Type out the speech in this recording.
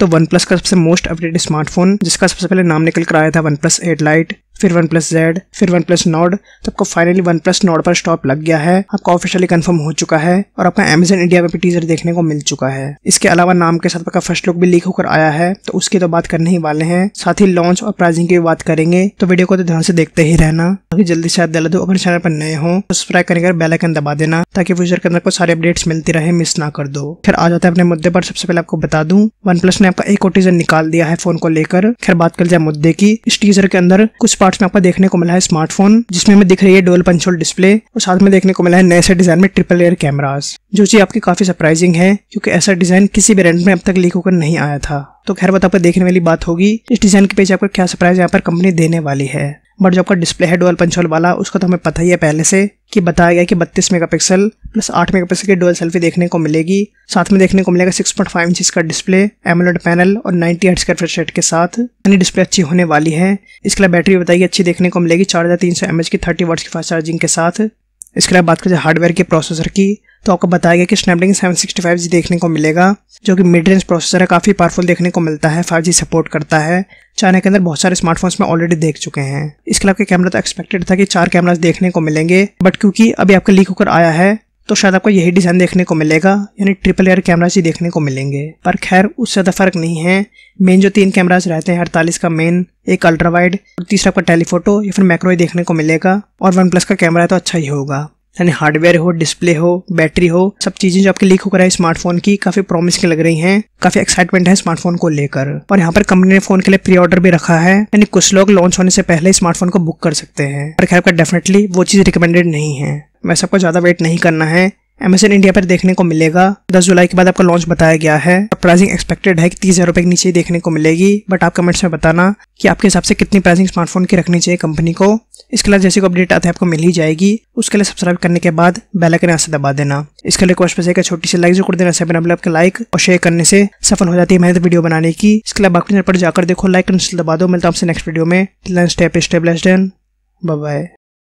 तो one plus का सबसे मोस्ट अपडेटेड स्मार्टफोन जिसका सबसे पहले नाम निकल कर आया था वन प्लस एट लाइट फिर वन प्लस जेड फिर वन प्लस नोड तो आपको फाइनली वन प्लस नोड पर स्टॉप लग गया है आपका ऑफिशियली कंफर्म हो चुका है और आपका अमेजन इंडिया में भी टीजर देखने को मिल चुका है इसके अलावा नाम के साथ आपका फर्स्ट लुक भी लीक होकर आया है तो उसकी तो बात करने ही वाले हैं साथ ही लॉन्च और प्राइसिंग की भी बात करेंगे तो वीडियो को तो ध्यान से देखते ही रहना ताकि जल्दी से दो अपने चैनल पर नए हो सब्सक्राइब का बेलाइकन दबा देना ताकि फ्यूचर के अंदर को सारे अपडेट्स मिलती रहे मिस ना कर दो खैर आ जाते हैं अपने मुद्दे पर सबसे पहले आपको बता दूं वन प्लस ने आपका एक और टीजर निकाल दिया है फोन को लेकर खैर बात कर जाए मुद्दे की इस टीजर के अंदर कुछ पार्ट पार्ट में आपको देखने को मिला है स्मार्टफोन जिसमें हमें दिख रही है डोल पंचोल डिस्प्ले और साथ में देखने को मिला है नए से डिजाइन में ट्रिपल एयर कैमराज जो चीज आपकी काफी सरप्राइजिंग है क्योंकि ऐसा डिजाइन किसी भी रेंट में अब तक लीक होकर नहीं आया था तो खैर बता पर देखने वाली बात होगी इस डिजाइन के पीछे आपको क्या सरप्राइज यहाँ पर कंपनी देने वाली है बट जो आपका डिस्प्ले है डुअल पंचोल वाला उसका तो हमें पता ही है पहले से कि बताया गया कि 32 मेगापिक्सल प्लस 8 मेगापिक्सल की डुअल सेल्फी देखने को मिलेगी साथ में देखने को मिलेगा 6.5 इंच का डिस्प्ले एमोलेड पैनल और नाइनटी एट्स का फ्रेश के साथ यानी डिस्प्ले अच्छी होने वाली है इसके अलावा बैटरी बताइए अच्छी देखने को मिलेगी चार हज़ार तीन सौ एम एच की थर्टी वर्ड्स की फास्ट चार्जिंग के साथ इसके अलावा बात करें हार्डवेयर के प्रोसेसर की तो आपको बताया गया कि Snapdragon seven sixty five G देखने को मिलेगा जो कि मिड रेंज प्रोसेसर है काफ़ी पावरफुल देखने को मिलता है फाइव जी सपोर्ट करता है चाइना के अंदर बहुत सारे स्मार्टफोन्स में ऑलरेडी देख चुके हैं इसके अलावा कैमरा तो एक्सपेक्टेड था कि चार कैमराज देखने को मिलेंगे बट क्योंकि अभी आपका लीक होकर आया है तो शायद आपको यही डिज़ाइन देखने को मिलेगा यानी ट्रिपल एयर कैमराज ही देखने को मिलेंगे पर खैर उससे ज़्यादा फर्क नहीं है मेन जो तीन कैमराज रहते हैं अड़तालीस का मेन एक अल्ट्रा वाइड और तीसरा आपका टेलीफोटो या फिर मैक्रो ही देखने को मिलेगा और वन प्लस का कैमरा है तो अच्छा ही होगा यानी हार्डवेयर हो डिस्प्ले हो बैटरी हो सब चीजें जो आपके लीक होकर आई स्मार्टफोन की काफी की लग रही हैं काफी एक्साइटमेंट है स्मार्टफोन को लेकर और यहाँ पर कंपनी ने फोन के लिए प्री ऑर्डर भी रखा है यानी कुछ लोग लॉन्च होने से पहले स्मार्टफोन को बुक कर सकते हैं पर खैर डेफिनेटली वो चीज रिकमेंडेड नहीं है मैं सबको ज्यादा वेट नहीं करना है अमेजन इंडिया पर देखने को मिलेगा 10 जुलाई के बाद आपका लॉन्च बताया गया है प्राइसिंग एक्सपेक्टेड है कि तीस हजार के नीचे देखने को मिलेगी बट आप कमेंट्स में बताना कि आपके हिसाब से कितनी प्राइसिंग स्मार्टफोन की रखनी चाहिए कंपनी को इसके अलावा जैसे कोई अपडेट आते हैं आपको मिल ही जाएगी उसके लिए सब्सक्राइब करने के बाद बेल आइकन यहाँ से दबा देना इसके लिए रिक्वेस्ट एक छोटी सी लाइक जरूर देना सब आपके लाइक और शेयर करने से सफल हो जाती है मेहनत वीडियो बनाने की इसके लिए बाकी पर जाकर देखो लाइक दबा दो मिलता आपसे नेक्स्ट वीडियो में step step less done bye